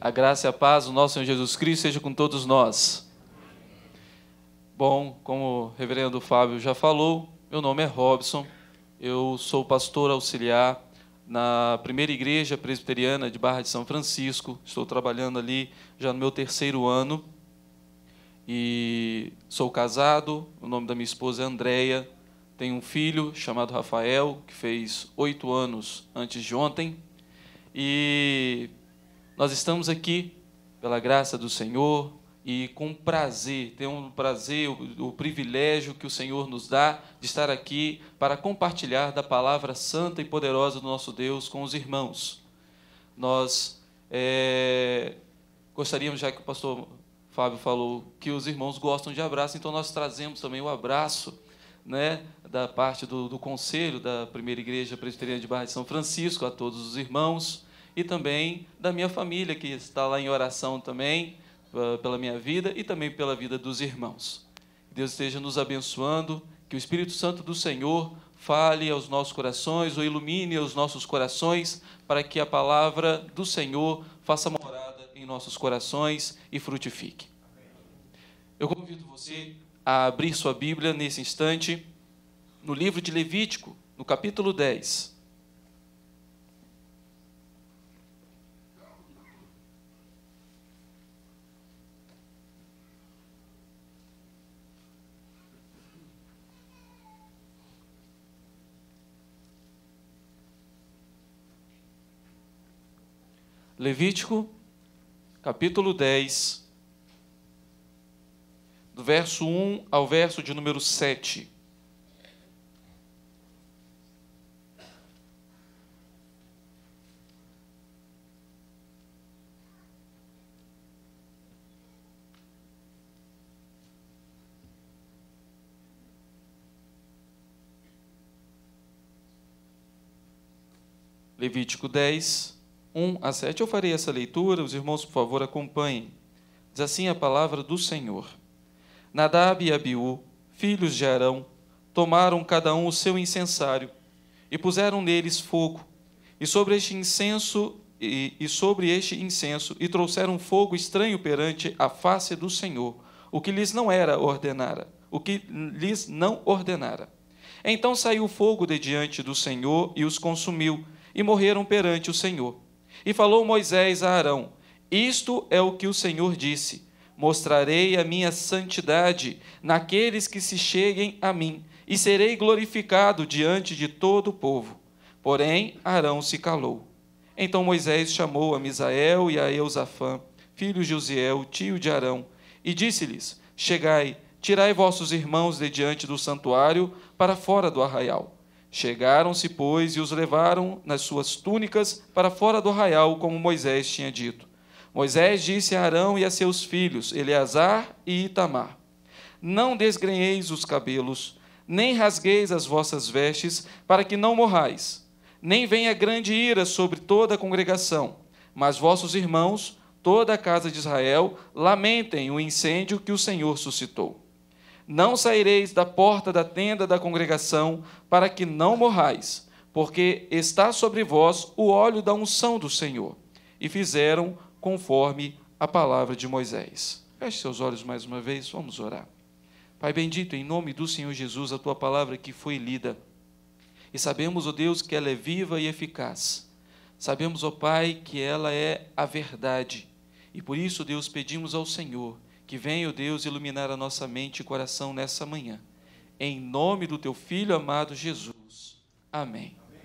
A graça e a paz do nosso Senhor Jesus Cristo seja com todos nós. Bom, como o reverendo Fábio já falou, meu nome é Robson, eu sou pastor auxiliar na primeira igreja presbiteriana de Barra de São Francisco, estou trabalhando ali já no meu terceiro ano e sou casado, o nome da minha esposa é Andréia, tenho um filho chamado Rafael, que fez oito anos antes de ontem, e nós estamos aqui pela graça do Senhor e com prazer, tem um prazer, o, o privilégio que o Senhor nos dá de estar aqui para compartilhar da palavra santa e poderosa do nosso Deus com os irmãos. Nós é, gostaríamos, já que o pastor Fábio falou que os irmãos gostam de abraço, então nós trazemos também o abraço né, da parte do, do conselho da primeira igreja presbiteriana de Barra de São Francisco a todos os irmãos e também da minha família, que está lá em oração também, ah, pela minha vida e também pela vida dos irmãos. Deus esteja nos abençoando, que o Espírito Santo do Senhor fale aos nossos corações ou ilumine os nossos corações, para que a palavra do Senhor faça morada em nossos corações e frutifique. Eu convido você a abrir sua Bíblia nesse instante no livro de Levítico, no capítulo 10. Levítico, capítulo 10, do verso 1 ao verso de número 7. Levítico 10, 1 a 7. Eu farei essa leitura, os irmãos, por favor, acompanhem. Diz assim a palavra do Senhor: Nadab e Abiú, filhos de Arão, tomaram cada um o seu incensário e puseram neles fogo, e sobre este incenso e, e sobre este incenso e trouxeram fogo estranho perante a face do Senhor, o que lhes não era ordenara, o que lhes não ordenara. Então saiu fogo de diante do Senhor e os consumiu, e morreram perante o Senhor. E falou Moisés a Arão: Isto é o que o Senhor disse: Mostrarei a minha santidade naqueles que se cheguem a mim, e serei glorificado diante de todo o povo. Porém, Arão se calou. Então Moisés chamou a Misael e a Eusafã, filhos de Uziel, tio de Arão, e disse-lhes: Chegai, tirai vossos irmãos de diante do santuário para fora do arraial. Chegaram-se, pois, e os levaram nas suas túnicas para fora do arraial, como Moisés tinha dito. Moisés disse a Arão e a seus filhos, Eleazar e Itamar: Não desgrenheis os cabelos, nem rasgueis as vossas vestes, para que não morrais. Nem venha grande ira sobre toda a congregação, mas vossos irmãos, toda a casa de Israel, lamentem o incêndio que o Senhor suscitou. Não saireis da porta da tenda da congregação, para que não morrais, porque está sobre vós o óleo da unção do Senhor. E fizeram conforme a palavra de Moisés. Feche seus olhos mais uma vez, vamos orar. Pai bendito, em nome do Senhor Jesus, a tua palavra que foi lida. E sabemos, ó oh Deus, que ela é viva e eficaz. Sabemos, ó oh Pai, que ela é a verdade. E por isso, Deus, pedimos ao Senhor que venha, o Deus, iluminar a nossa mente e coração nessa manhã. Em nome do teu filho amado Jesus. Amém. Amém.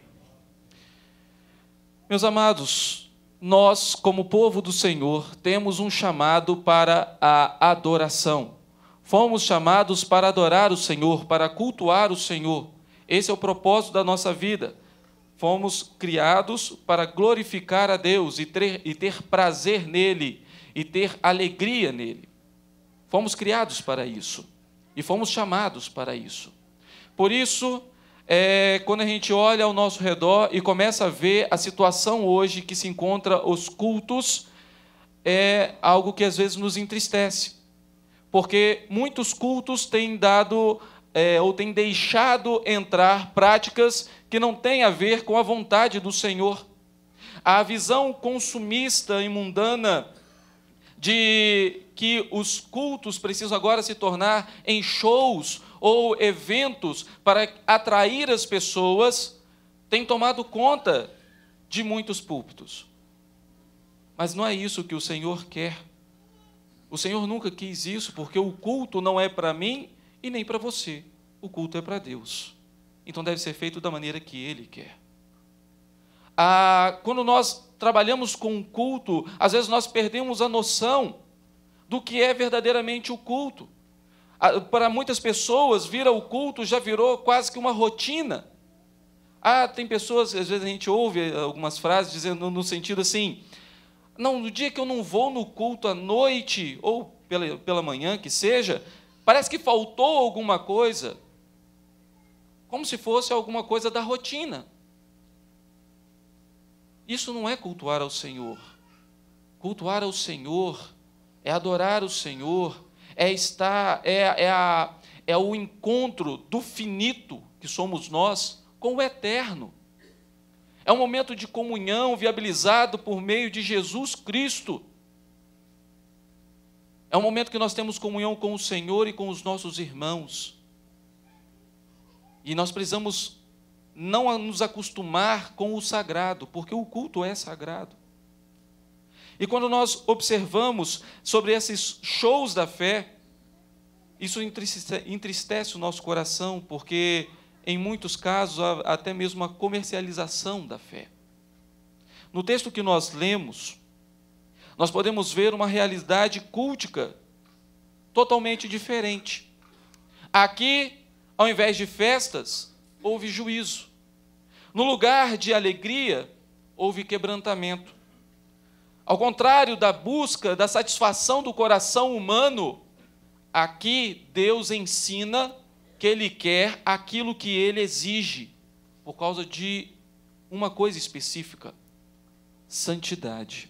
Meus amados, nós, como povo do Senhor, temos um chamado para a adoração. Fomos chamados para adorar o Senhor, para cultuar o Senhor. Esse é o propósito da nossa vida. Fomos criados para glorificar a Deus e ter, e ter prazer nele e ter alegria nele. Fomos criados para isso e fomos chamados para isso. Por isso, é, quando a gente olha ao nosso redor e começa a ver a situação hoje que se encontra os cultos, é algo que às vezes nos entristece, porque muitos cultos têm dado é, ou têm deixado entrar práticas que não têm a ver com a vontade do Senhor. A visão consumista e mundana de que os cultos precisam agora se tornar em shows ou eventos para atrair as pessoas, tem tomado conta de muitos púlpitos. Mas não é isso que o Senhor quer. O Senhor nunca quis isso, porque o culto não é para mim e nem para você. O culto é para Deus. Então deve ser feito da maneira que Ele quer. Ah, quando nós trabalhamos com o culto, às vezes nós perdemos a noção do que é verdadeiramente o culto. Para muitas pessoas, vira o culto já virou quase que uma rotina. Ah, tem pessoas, às vezes a gente ouve algumas frases dizendo no sentido assim: não, no dia que eu não vou no culto à noite, ou pela, pela manhã que seja, parece que faltou alguma coisa. Como se fosse alguma coisa da rotina. Isso não é cultuar ao Senhor. Cultuar ao Senhor é adorar o Senhor, é estar, é, é, a, é o encontro do finito que somos nós com o eterno. É um momento de comunhão viabilizado por meio de Jesus Cristo. É um momento que nós temos comunhão com o Senhor e com os nossos irmãos. E nós precisamos não nos acostumar com o sagrado, porque o culto é sagrado. E quando nós observamos sobre esses shows da fé, isso entristece o nosso coração, porque em muitos casos há até mesmo a comercialização da fé. No texto que nós lemos, nós podemos ver uma realidade cultica totalmente diferente. Aqui, ao invés de festas, houve juízo. No lugar de alegria, houve quebrantamento. Ao contrário da busca da satisfação do coração humano, aqui Deus ensina que Ele quer aquilo que Ele exige, por causa de uma coisa específica: santidade.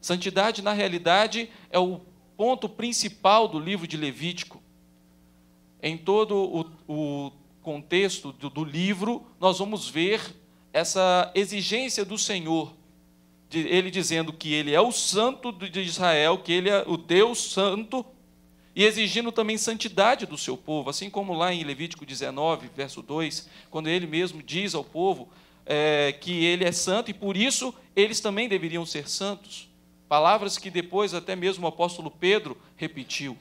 Santidade, na realidade, é o ponto principal do livro de Levítico. Em todo o, o contexto do, do livro, nós vamos ver essa exigência do Senhor, de, ele dizendo que ele é o santo de Israel, que ele é o Deus santo, e exigindo também santidade do seu povo, assim como lá em Levítico 19, verso 2, quando ele mesmo diz ao povo é, que ele é santo e por isso eles também deveriam ser santos. Palavras que depois até mesmo o apóstolo Pedro repetiu.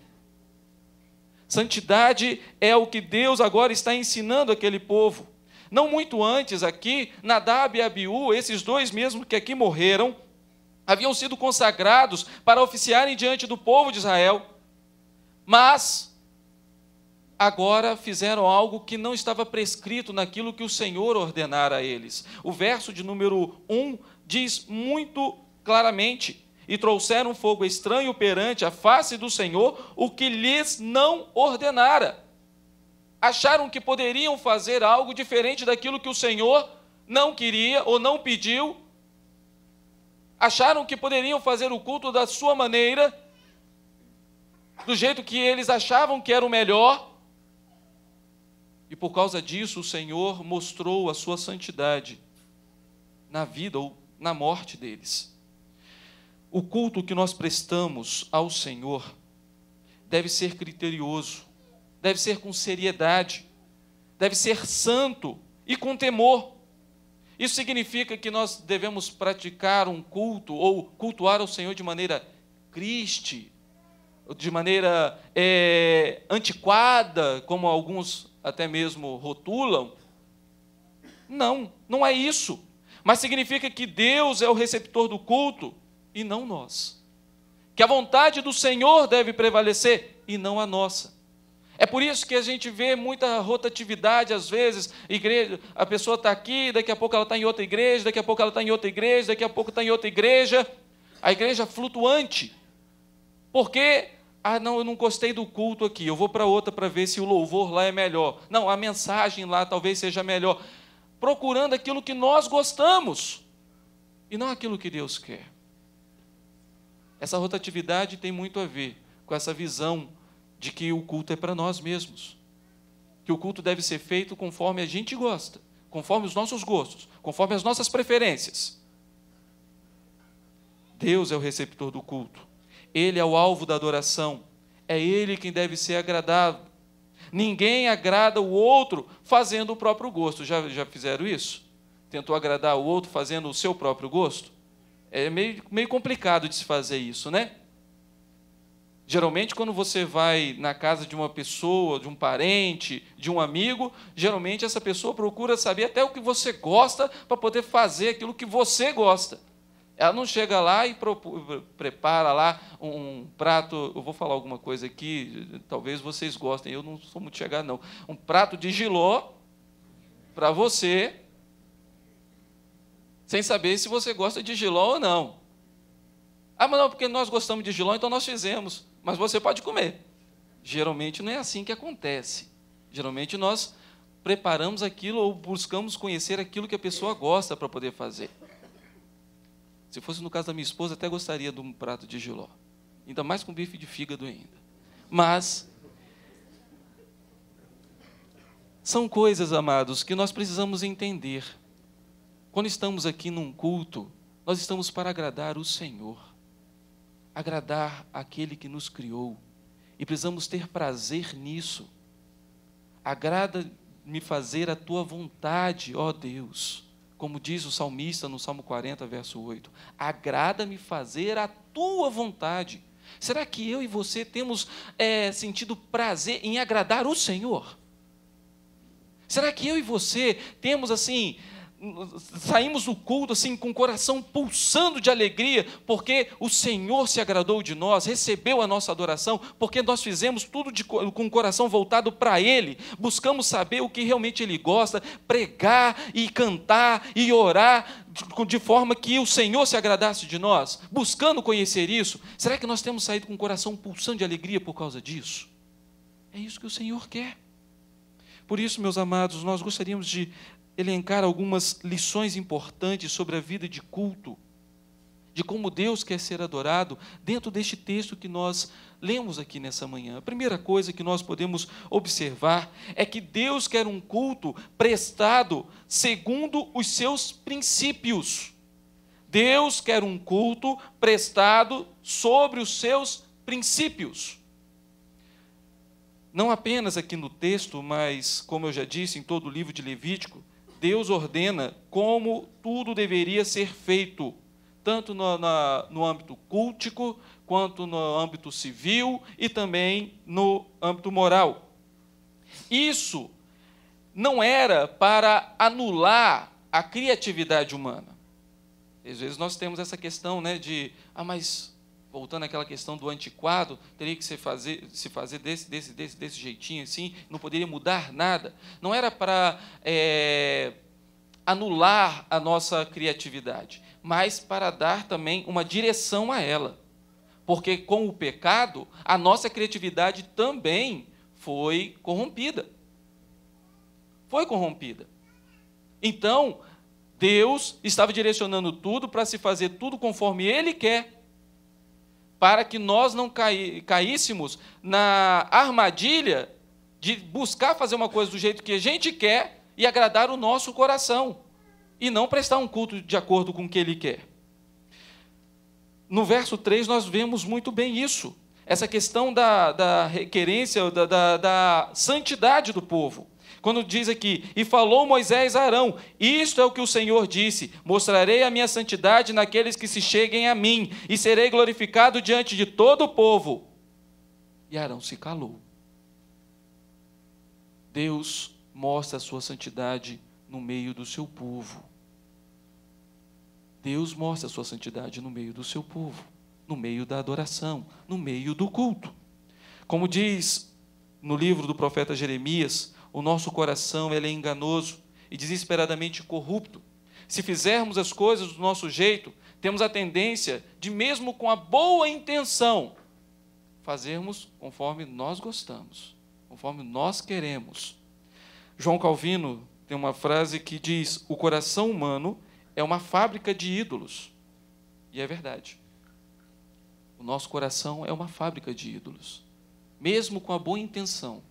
Santidade é o que Deus agora está ensinando aquele povo. Não muito antes aqui, Nadab e Abiú, esses dois mesmo que aqui morreram, haviam sido consagrados para oficiarem diante do povo de Israel, mas agora fizeram algo que não estava prescrito naquilo que o Senhor ordenara a eles. O verso de número 1 diz muito claramente: e trouxeram fogo estranho perante a face do Senhor, o que lhes não ordenara. Acharam que poderiam fazer algo diferente daquilo que o Senhor não queria ou não pediu. Acharam que poderiam fazer o culto da sua maneira, do jeito que eles achavam que era o melhor. E por causa disso, o Senhor mostrou a sua santidade na vida ou na morte deles. O culto que nós prestamos ao Senhor deve ser criterioso, deve ser com seriedade, deve ser santo e com temor. Isso significa que nós devemos praticar um culto ou cultuar o Senhor de maneira triste, de maneira é, antiquada, como alguns até mesmo rotulam. Não, não é isso. Mas significa que Deus é o receptor do culto e não nós. Que a vontade do Senhor deve prevalecer e não a nossa. É por isso que a gente vê muita rotatividade, às vezes, igreja, a pessoa está aqui, daqui a pouco ela está em outra igreja, daqui a pouco ela está em outra igreja, daqui a pouco está em outra igreja, a igreja flutuante. Porque, ah, não, eu não gostei do culto aqui, eu vou para outra para ver se o louvor lá é melhor. Não, a mensagem lá talvez seja melhor. Procurando aquilo que nós gostamos e não aquilo que Deus quer. Essa rotatividade tem muito a ver com essa visão de que o culto é para nós mesmos, que o culto deve ser feito conforme a gente gosta, conforme os nossos gostos, conforme as nossas preferências. Deus é o receptor do culto, Ele é o alvo da adoração, é Ele quem deve ser agradado. Ninguém agrada o outro fazendo o próprio gosto. Já, já fizeram isso? Tentou agradar o outro fazendo o seu próprio gosto? É meio, meio complicado de se fazer isso, né? Geralmente, quando você vai na casa de uma pessoa, de um parente, de um amigo, geralmente essa pessoa procura saber até o que você gosta para poder fazer aquilo que você gosta. Ela não chega lá e prepara lá um prato. Eu vou falar alguma coisa aqui, talvez vocês gostem, eu não sou muito chegado, não. Um prato de giló para você, sem saber se você gosta de giló ou não. Ah, mas não, porque nós gostamos de giló, então nós fizemos, mas você pode comer. Geralmente não é assim que acontece. Geralmente nós preparamos aquilo ou buscamos conhecer aquilo que a pessoa gosta para poder fazer. Se fosse no caso da minha esposa, até gostaria de um prato de giló. Ainda mais com bife de fígado ainda. Mas são coisas, amados, que nós precisamos entender. Quando estamos aqui num culto, nós estamos para agradar o Senhor, agradar aquele que nos criou, e precisamos ter prazer nisso. Agrada-me fazer a tua vontade, ó Deus. Como diz o salmista no Salmo 40, verso 8: Agrada-me fazer a tua vontade. Será que eu e você temos é, sentido prazer em agradar o Senhor? Será que eu e você temos assim saímos do culto assim com o coração pulsando de alegria, porque o Senhor se agradou de nós, recebeu a nossa adoração, porque nós fizemos tudo de, com o coração voltado para Ele, buscamos saber o que realmente Ele gosta, pregar e cantar e orar de, de forma que o Senhor se agradasse de nós, buscando conhecer isso. Será que nós temos saído com o coração pulsando de alegria por causa disso? É isso que o Senhor quer. Por isso, meus amados, nós gostaríamos de elencar algumas lições importantes sobre a vida de culto, de como Deus quer ser adorado, dentro deste texto que nós lemos aqui nessa manhã. A primeira coisa que nós podemos observar é que Deus quer um culto prestado segundo os seus princípios. Deus quer um culto prestado sobre os seus princípios. Não apenas aqui no texto, mas, como eu já disse, em todo o livro de Levítico, Deus ordena como tudo deveria ser feito, tanto no, na, no âmbito cultico, quanto no âmbito civil e também no âmbito moral. Isso não era para anular a criatividade humana. Às vezes nós temos essa questão né, de, ah, mas voltando àquela questão do antiquado, teria que se fazer, se fazer desse, desse, desse, desse jeitinho assim, não poderia mudar nada. Não era para é, anular a nossa criatividade, mas para dar também uma direção a ela. Porque com o pecado, a nossa criatividade também foi corrompida. Foi corrompida. Então, Deus estava direcionando tudo para se fazer tudo conforme Ele quer para que nós não caí, caíssemos na armadilha de buscar fazer uma coisa do jeito que a gente quer e agradar o nosso coração, e não prestar um culto de acordo com o que ele quer. No verso 3, nós vemos muito bem isso, essa questão da, da requerência, da, da, da santidade do povo. Quando diz aqui: E falou Moisés a Arão: Isto é o que o Senhor disse: Mostrarei a minha santidade naqueles que se cheguem a mim, e serei glorificado diante de todo o povo. E Arão se calou. Deus mostra a sua santidade no meio do seu povo. Deus mostra a sua santidade no meio do seu povo, no meio da adoração, no meio do culto. Como diz no livro do profeta Jeremias, o nosso coração ele é enganoso e desesperadamente corrupto. Se fizermos as coisas do nosso jeito, temos a tendência de, mesmo com a boa intenção, fazermos conforme nós gostamos, conforme nós queremos. João Calvino tem uma frase que diz: O coração humano é uma fábrica de ídolos. E é verdade. O nosso coração é uma fábrica de ídolos. Mesmo com a boa intenção,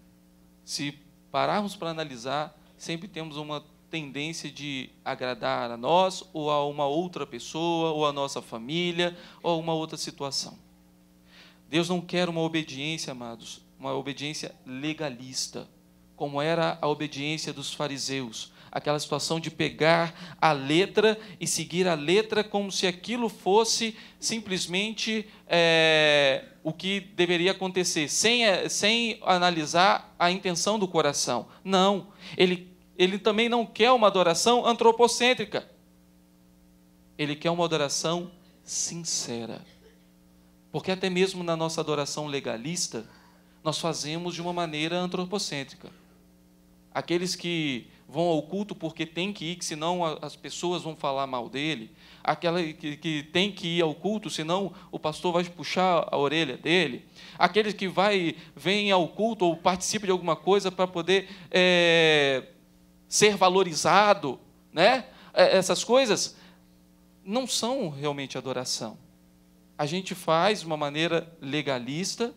se pararmos para analisar, sempre temos uma tendência de agradar a nós ou a uma outra pessoa, ou a nossa família, ou a uma outra situação. Deus não quer uma obediência, amados, uma obediência legalista como era a obediência dos fariseus, aquela situação de pegar a letra e seguir a letra como se aquilo fosse simplesmente é, o que deveria acontecer, sem, é, sem analisar a intenção do coração. Não, ele, ele também não quer uma adoração antropocêntrica, ele quer uma adoração sincera. Porque até mesmo na nossa adoração legalista, nós fazemos de uma maneira antropocêntrica aqueles que vão ao culto porque tem que ir, que senão as pessoas vão falar mal dele, aquela que, que tem que ir ao culto, senão o pastor vai puxar a orelha dele, aqueles que vai vem ao culto ou participa de alguma coisa para poder é, ser valorizado, né? É, essas coisas não são realmente adoração. A gente faz de uma maneira legalista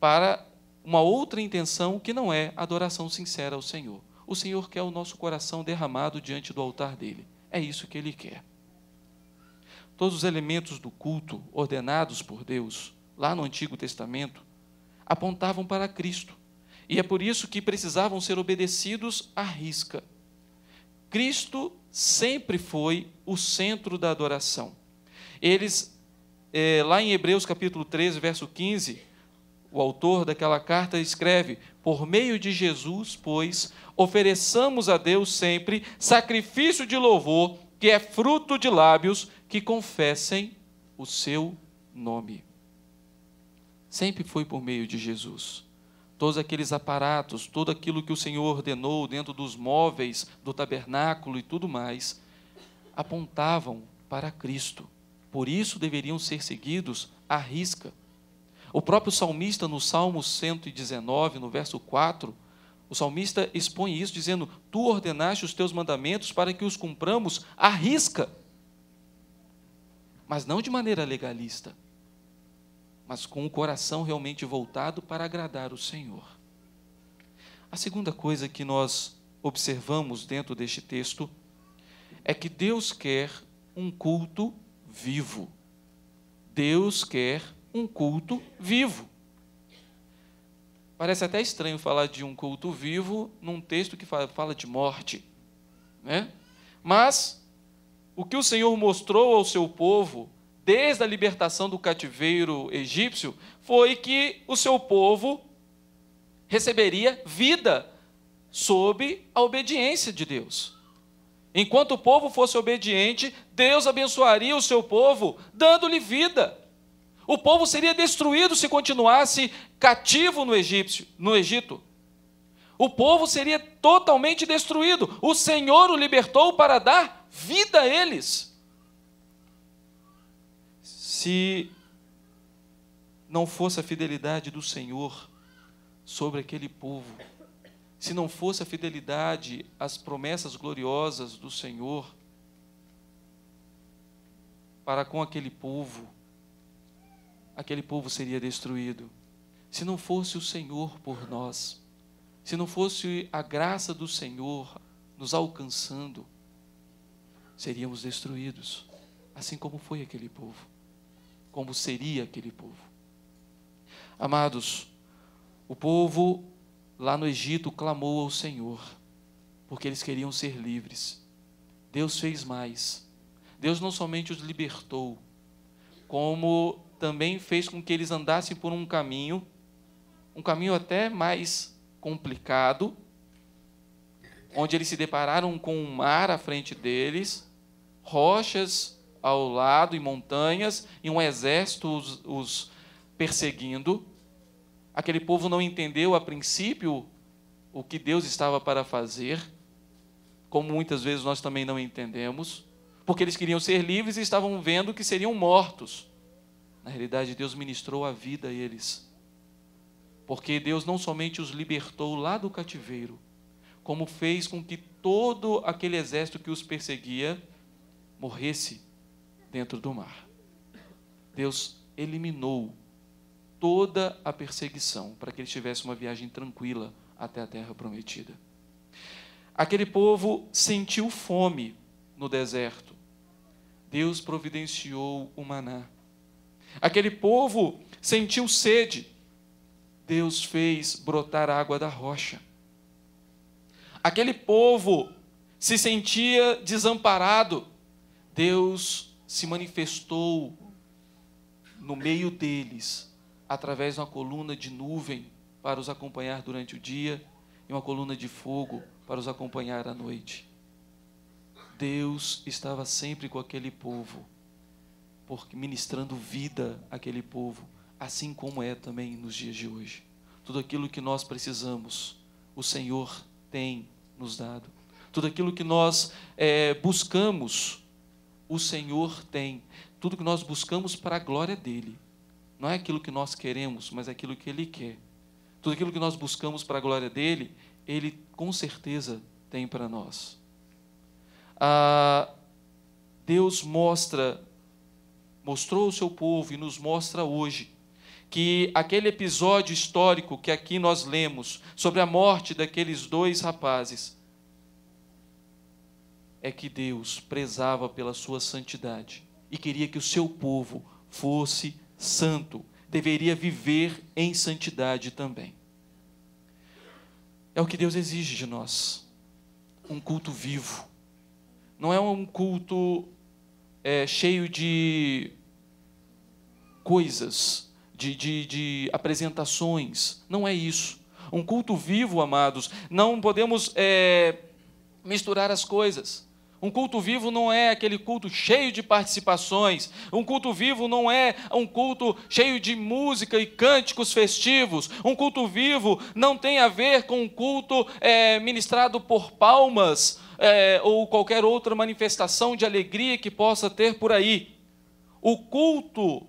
para uma outra intenção que não é adoração sincera ao Senhor. O Senhor quer o nosso coração derramado diante do altar dele. É isso que ele quer. Todos os elementos do culto ordenados por Deus, lá no Antigo Testamento, apontavam para Cristo. E é por isso que precisavam ser obedecidos à risca. Cristo sempre foi o centro da adoração. Eles, é, lá em Hebreus capítulo 13, verso 15, o autor daquela carta escreve: Por meio de Jesus, pois, ofereçamos a Deus sempre sacrifício de louvor, que é fruto de lábios que confessem o seu nome. Sempre foi por meio de Jesus. Todos aqueles aparatos, tudo aquilo que o Senhor ordenou dentro dos móveis, do tabernáculo e tudo mais, apontavam para Cristo. Por isso deveriam ser seguidos à risca o próprio salmista, no Salmo 119, no verso 4, o salmista expõe isso, dizendo: Tu ordenaste os teus mandamentos para que os cumpramos à risca, mas não de maneira legalista, mas com o coração realmente voltado para agradar o Senhor. A segunda coisa que nós observamos dentro deste texto é que Deus quer um culto vivo. Deus quer um culto vivo. Parece até estranho falar de um culto vivo num texto que fala de morte, né? Mas o que o Senhor mostrou ao seu povo desde a libertação do cativeiro egípcio foi que o seu povo receberia vida sob a obediência de Deus. Enquanto o povo fosse obediente, Deus abençoaria o seu povo, dando-lhe vida. O povo seria destruído se continuasse cativo no, Egípcio, no Egito. O povo seria totalmente destruído. O Senhor o libertou para dar vida a eles. Se não fosse a fidelidade do Senhor sobre aquele povo, se não fosse a fidelidade às promessas gloriosas do Senhor para com aquele povo, aquele povo seria destruído. Se não fosse o Senhor por nós, se não fosse a graça do Senhor nos alcançando, seríamos destruídos, assim como foi aquele povo, como seria aquele povo. Amados, o povo lá no Egito clamou ao Senhor, porque eles queriam ser livres. Deus fez mais. Deus não somente os libertou, como também fez com que eles andassem por um caminho, um caminho até mais complicado, onde eles se depararam com um mar à frente deles, rochas ao lado e montanhas, e um exército os, os perseguindo. Aquele povo não entendeu a princípio o que Deus estava para fazer, como muitas vezes nós também não entendemos, porque eles queriam ser livres e estavam vendo que seriam mortos. Na realidade, Deus ministrou a vida a eles. Porque Deus não somente os libertou lá do cativeiro, como fez com que todo aquele exército que os perseguia morresse dentro do mar. Deus eliminou toda a perseguição para que eles tivessem uma viagem tranquila até a terra prometida. Aquele povo sentiu fome no deserto. Deus providenciou o maná. Aquele povo sentiu sede. Deus fez brotar água da rocha. Aquele povo se sentia desamparado. Deus se manifestou no meio deles através de uma coluna de nuvem para os acompanhar durante o dia e uma coluna de fogo para os acompanhar à noite. Deus estava sempre com aquele povo porque ministrando vida àquele povo, assim como é também nos dias de hoje. Tudo aquilo que nós precisamos, o Senhor tem nos dado. Tudo aquilo que nós é, buscamos, o Senhor tem. Tudo que nós buscamos para a glória dele. Não é aquilo que nós queremos, mas é aquilo que ele quer. Tudo aquilo que nós buscamos para a glória dele, ele com certeza tem para nós. Ah, Deus mostra mostrou ao seu povo e nos mostra hoje que aquele episódio histórico que aqui nós lemos sobre a morte daqueles dois rapazes é que Deus prezava pela sua santidade e queria que o seu povo fosse santo, deveria viver em santidade também. É o que Deus exige de nós. Um culto vivo. Não é um culto é, cheio de coisas, de, de, de apresentações. Não é isso. Um culto vivo, amados, não podemos é, misturar as coisas. Um culto vivo não é aquele culto cheio de participações. Um culto vivo não é um culto cheio de música e cânticos festivos. Um culto vivo não tem a ver com um culto é, ministrado por palmas é, ou qualquer outra manifestação de alegria que possa ter por aí. O culto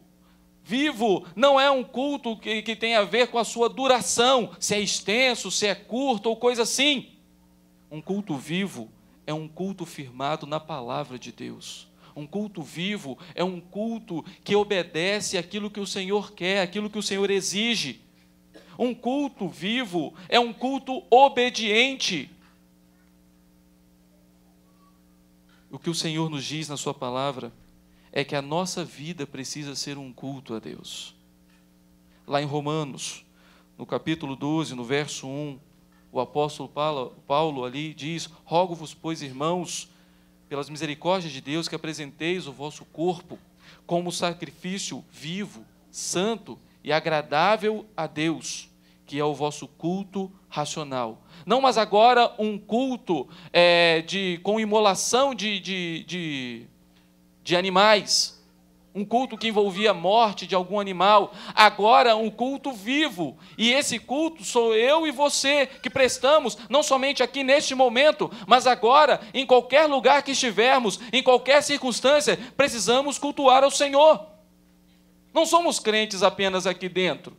vivo não é um culto que, que tem a ver com a sua duração, se é extenso, se é curto ou coisa assim. Um culto vivo é um culto firmado na palavra de Deus. Um culto vivo é um culto que obedece aquilo que o Senhor quer, aquilo que o Senhor exige. Um culto vivo é um culto obediente. o que o Senhor nos diz na Sua palavra é que a nossa vida precisa ser um culto a Deus. Lá em Romanos, no capítulo 12, no verso 1, o apóstolo Paulo, ali diz: Rogo-vos, pois, irmãos, pelas misericórdias de Deus, que apresenteis o vosso corpo como sacrifício vivo, santo e agradável a Deus, que é o vosso culto racional. Não, mas agora um culto é, de, com imolação de, de, de, de animais. Um culto que envolvia a morte de algum animal. Agora, um culto vivo. E esse culto sou eu e você que prestamos, não somente aqui neste momento, mas agora, em qualquer lugar que estivermos, em qualquer circunstância, precisamos cultuar ao Senhor. Não somos crentes apenas aqui dentro.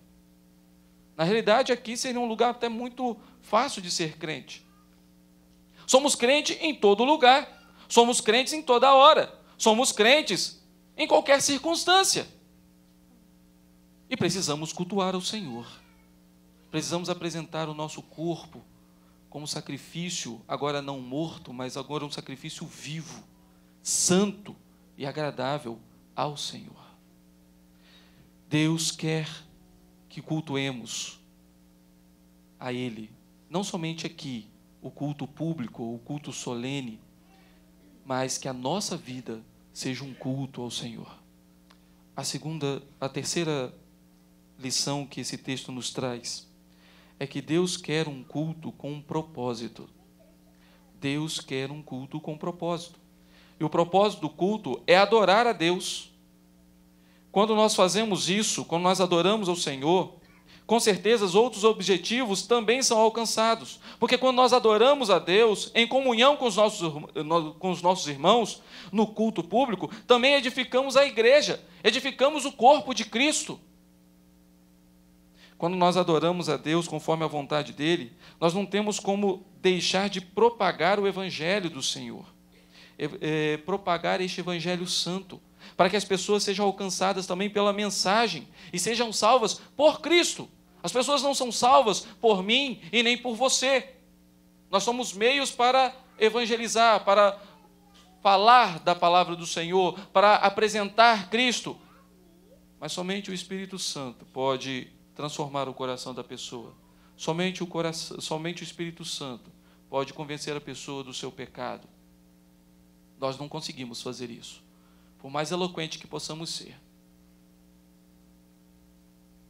Na realidade, aqui seria um lugar até muito fácil de ser crente. Somos crentes em todo lugar, somos crentes em toda hora, somos crentes em qualquer circunstância. E precisamos cultuar o Senhor. Precisamos apresentar o nosso corpo como sacrifício, agora não morto, mas agora um sacrifício vivo, santo e agradável ao Senhor. Deus quer que cultuemos a Ele, não somente aqui, o culto público, o culto solene, mas que a nossa vida seja um culto ao Senhor. A segunda, a terceira lição que esse texto nos traz é que Deus quer um culto com um propósito. Deus quer um culto com um propósito. E o propósito do culto é adorar a Deus. Quando nós fazemos isso, quando nós adoramos ao Senhor, com certeza outros objetivos também são alcançados. Porque quando nós adoramos a Deus, em comunhão com os nossos, com os nossos irmãos, no culto público, também edificamos a igreja, edificamos o corpo de Cristo. Quando nós adoramos a Deus conforme a vontade dele, nós não temos como deixar de propagar o evangelho do Senhor, é, é, propagar este evangelho santo para que as pessoas sejam alcançadas também pela mensagem e sejam salvas por Cristo. As pessoas não são salvas por mim e nem por você. Nós somos meios para evangelizar, para falar da palavra do Senhor, para apresentar Cristo. Mas somente o Espírito Santo pode transformar o coração da pessoa. Somente o coração, somente o Espírito Santo pode convencer a pessoa do seu pecado. Nós não conseguimos fazer isso por mais eloquente que possamos ser.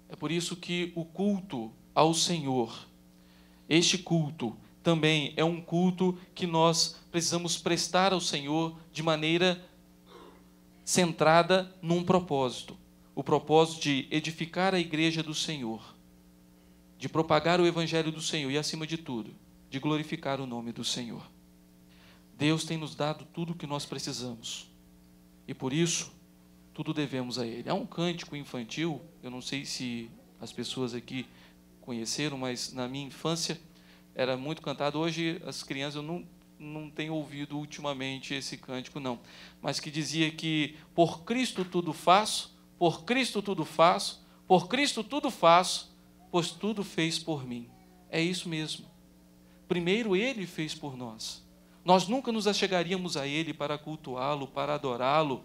É por isso que o culto ao Senhor, este culto, também é um culto que nós precisamos prestar ao Senhor de maneira centrada num propósito o propósito de edificar a igreja do Senhor, de propagar o evangelho do Senhor e, acima de tudo, de glorificar o nome do Senhor. Deus tem nos dado tudo o que nós precisamos e por isso, tudo devemos a Ele. Há um cântico infantil, eu não sei se as pessoas aqui conheceram, mas na minha infância era muito cantado. Hoje as crianças eu não, não tenho ouvido ultimamente esse cântico, não. Mas que dizia que por Cristo tudo faço, por Cristo tudo faço, por Cristo tudo faço, pois tudo fez por mim. É isso mesmo. Primeiro Ele fez por nós. Nós nunca nos achegaríamos a Ele para cultuá-lo, para adorá-lo,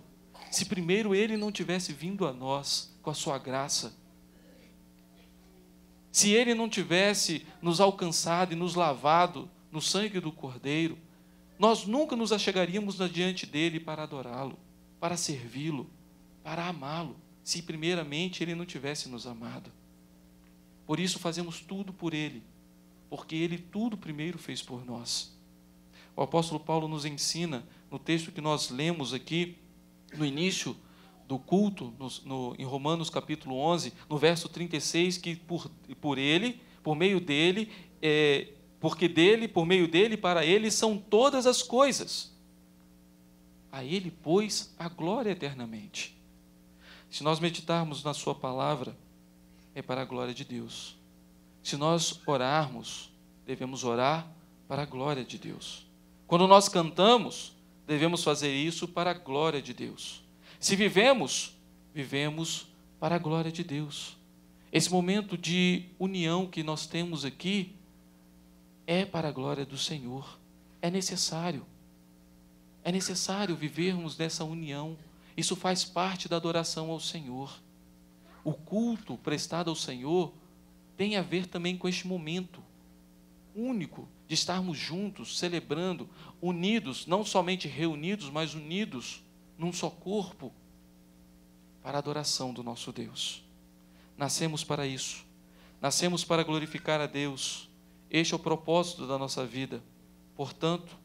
se primeiro Ele não tivesse vindo a nós com a Sua graça. Se Ele não tivesse nos alcançado e nos lavado no sangue do Cordeiro, nós nunca nos achegaríamos diante dele para adorá-lo, para servi-lo, para amá-lo, se primeiramente Ele não tivesse nos amado. Por isso fazemos tudo por Ele, porque Ele tudo primeiro fez por nós. O apóstolo Paulo nos ensina, no texto que nós lemos aqui, no início do culto, no, no, em Romanos capítulo 11, no verso 36, que por, por ele, por meio dele, é, porque dele, por meio dele, para ele são todas as coisas. A ele, pois, a glória eternamente. Se nós meditarmos na Sua palavra, é para a glória de Deus. Se nós orarmos, devemos orar para a glória de Deus. Quando nós cantamos, devemos fazer isso para a glória de Deus. Se vivemos, vivemos para a glória de Deus. Esse momento de união que nós temos aqui é para a glória do Senhor. É necessário. É necessário vivermos nessa união. Isso faz parte da adoração ao Senhor. O culto prestado ao Senhor tem a ver também com este momento único de estarmos juntos, celebrando, unidos, não somente reunidos, mas unidos num só corpo, para a adoração do nosso Deus. Nascemos para isso, nascemos para glorificar a Deus, este é o propósito da nossa vida, portanto,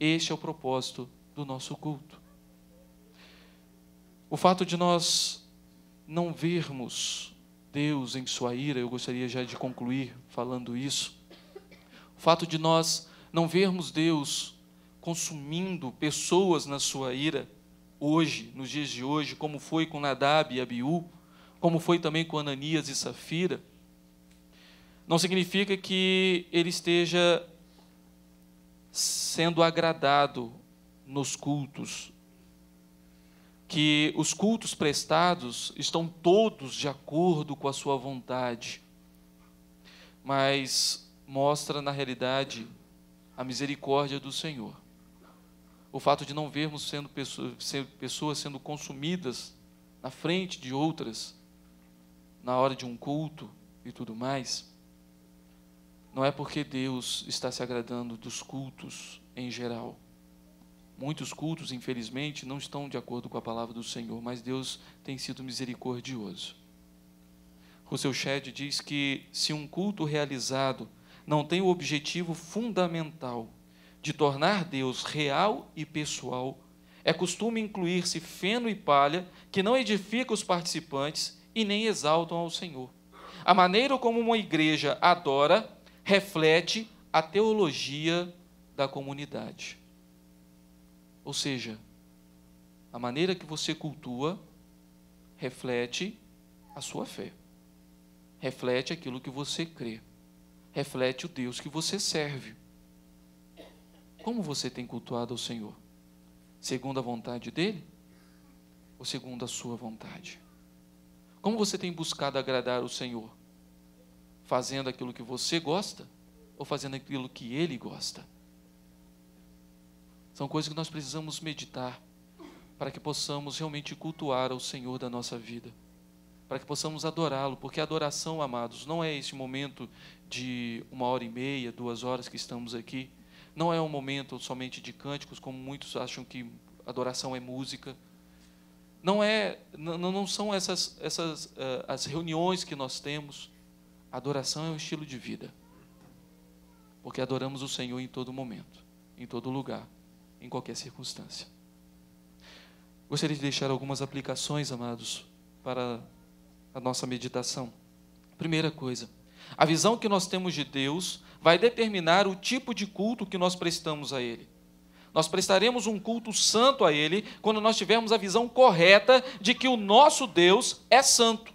este é o propósito do nosso culto. O fato de nós não vermos Deus em sua ira, eu gostaria já de concluir falando isso o fato de nós não vermos Deus consumindo pessoas na sua ira hoje, nos dias de hoje, como foi com Nadab e Abiú, como foi também com Ananias e Safira, não significa que ele esteja sendo agradado nos cultos, que os cultos prestados estão todos de acordo com a sua vontade. Mas mostra, na realidade, a misericórdia do Senhor. O fato de não vermos sendo pessoas sendo consumidas na frente de outras, na hora de um culto e tudo mais, não é porque Deus está se agradando dos cultos em geral. Muitos cultos, infelizmente, não estão de acordo com a palavra do Senhor, mas Deus tem sido misericordioso. seu Shedd diz que se um culto realizado não tem o objetivo fundamental de tornar Deus real e pessoal, é costume incluir-se feno e palha que não edifica os participantes e nem exaltam ao Senhor. A maneira como uma igreja adora reflete a teologia da comunidade. Ou seja, a maneira que você cultua reflete a sua fé, reflete aquilo que você crê reflete o Deus que você serve. Como você tem cultuado ao Senhor? Segundo a vontade dele ou segundo a sua vontade? Como você tem buscado agradar o Senhor? Fazendo aquilo que você gosta ou fazendo aquilo que ele gosta? São coisas que nós precisamos meditar para que possamos realmente cultuar ao Senhor da nossa vida para que possamos adorá-lo, porque a adoração, amados, não é esse momento de uma hora e meia, duas horas que estamos aqui, não é um momento somente de cânticos, como muitos acham que adoração é música. Não, é, não, não são essas, essas uh, as reuniões que nós temos. Adoração é um estilo de vida. Porque adoramos o Senhor em todo momento, em todo lugar, em qualquer circunstância. Gostaria de deixar algumas aplicações, amados, para a nossa meditação. Primeira coisa, a visão que nós temos de Deus vai determinar o tipo de culto que nós prestamos a Ele. Nós prestaremos um culto santo a Ele quando nós tivermos a visão correta de que o nosso Deus é santo.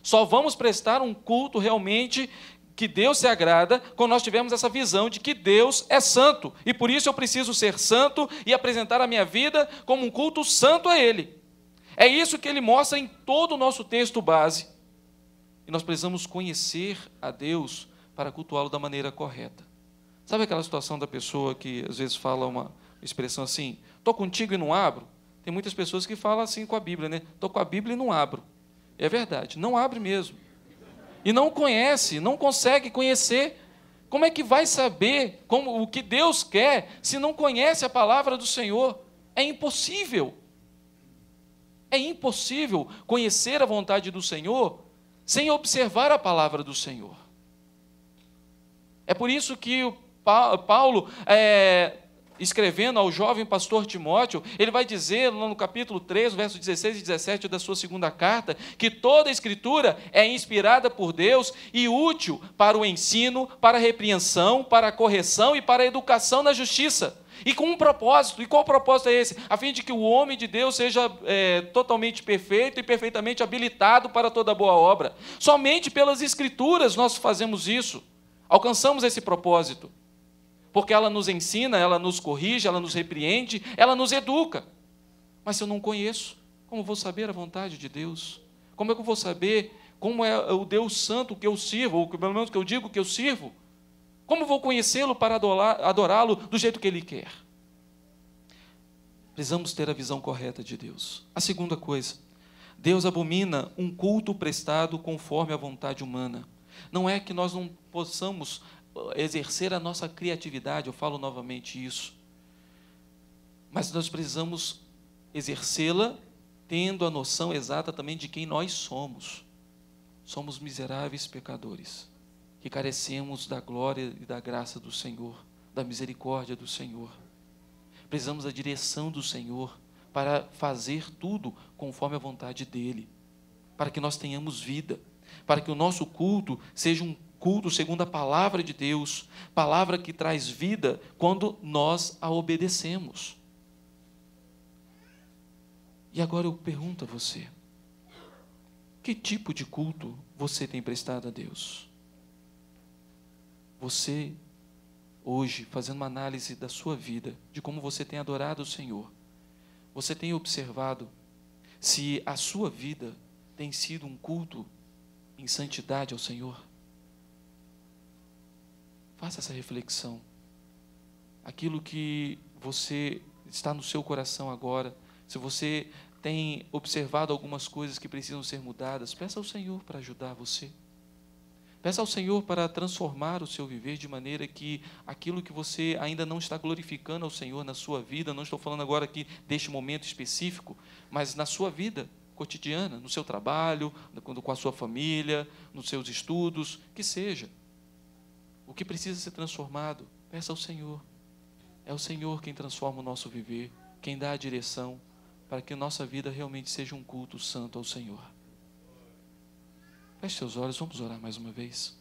Só vamos prestar um culto realmente que Deus se agrada quando nós tivermos essa visão de que Deus é santo. E por isso eu preciso ser santo e apresentar a minha vida como um culto santo a Ele. É isso que ele mostra em todo o nosso texto base. E nós precisamos conhecer a Deus para cultuá-lo da maneira correta. Sabe aquela situação da pessoa que às vezes fala uma expressão assim: estou contigo e não abro? Tem muitas pessoas que falam assim com a Bíblia, né? Estou com a Bíblia e não abro. É verdade, não abre mesmo. E não conhece, não consegue conhecer. Como é que vai saber como, o que Deus quer se não conhece a palavra do Senhor? É impossível. É impossível conhecer a vontade do Senhor sem observar a palavra do Senhor. É por isso que o Paulo, é, escrevendo ao jovem pastor Timóteo, ele vai dizer lá no capítulo 3, versos 16 e 17 da sua segunda carta, que toda a escritura é inspirada por Deus e útil para o ensino, para a repreensão, para a correção e para a educação na justiça e com um propósito. E qual propósito é esse? A fim de que o homem de Deus seja é, totalmente perfeito e perfeitamente habilitado para toda boa obra. Somente pelas Escrituras nós fazemos isso. Alcançamos esse propósito. Porque ela nos ensina, ela nos corrige, ela nos repreende, ela nos educa. Mas se eu não conheço, como vou saber a vontade de Deus? Como é que eu vou saber como é o Deus Santo que eu sirvo, ou pelo menos que eu digo que eu sirvo? Como vou conhecê-lo para adorá-lo do jeito que ele quer? Precisamos ter a visão correta de Deus. A segunda coisa, Deus abomina um culto prestado conforme a vontade humana. Não é que nós não possamos eh, exercer a nossa criatividade, eu falo novamente isso. Mas nós precisamos exercê-la tendo a noção exata também de quem nós somos. Somos miseráveis pecadores que carecemos da glória e da graça do Senhor, da misericórdia do Senhor. Precisamos da direção do Senhor para fazer tudo conforme a vontade dEle, para que nós tenhamos vida, para que o nosso culto seja um culto segundo a palavra de Deus, palavra que traz vida quando nós a obedecemos. E agora eu pergunto a você: que tipo de culto você tem prestado a Deus? você hoje, fazendo uma análise da sua vida, de como você tem adorado o Senhor, você tem observado se a sua vida tem sido um culto em santidade ao Senhor? Faça essa reflexão. Aquilo que você está no seu coração agora, se você tem observado algumas coisas que precisam ser mudadas, peça ao Senhor para ajudar você. Peça ao Senhor para transformar o seu viver de maneira que aquilo que você ainda não está glorificando ao Senhor na sua vida, não estou falando agora aqui deste momento específico, mas na sua vida cotidiana, no seu trabalho, com a sua família, nos seus estudos, que seja. O que precisa ser transformado, peça ao Senhor. É o Senhor quem transforma o nosso viver, quem dá a direção para que nossa vida realmente seja um culto santo ao Senhor. Feche seus olhos, vamos orar mais uma vez.